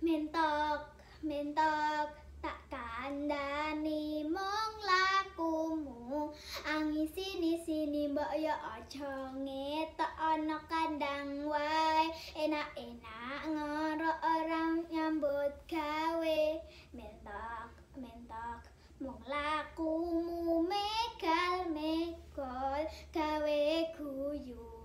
Mentok, mentok, tak kandani mong mu Angi sini sini mbok ya ojo ngetok ono kandang wai Enak-enak ngoro orang nyambut gawe mentok, mintok, mong mu, megal-megol gawe guyu